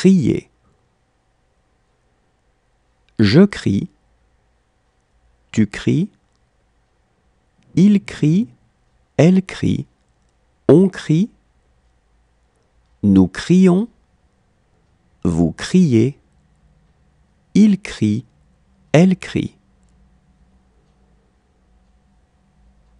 crier. Je crie, tu cries, il crie, elle crie, on crie, nous crions, vous criez, il crie, elle crie.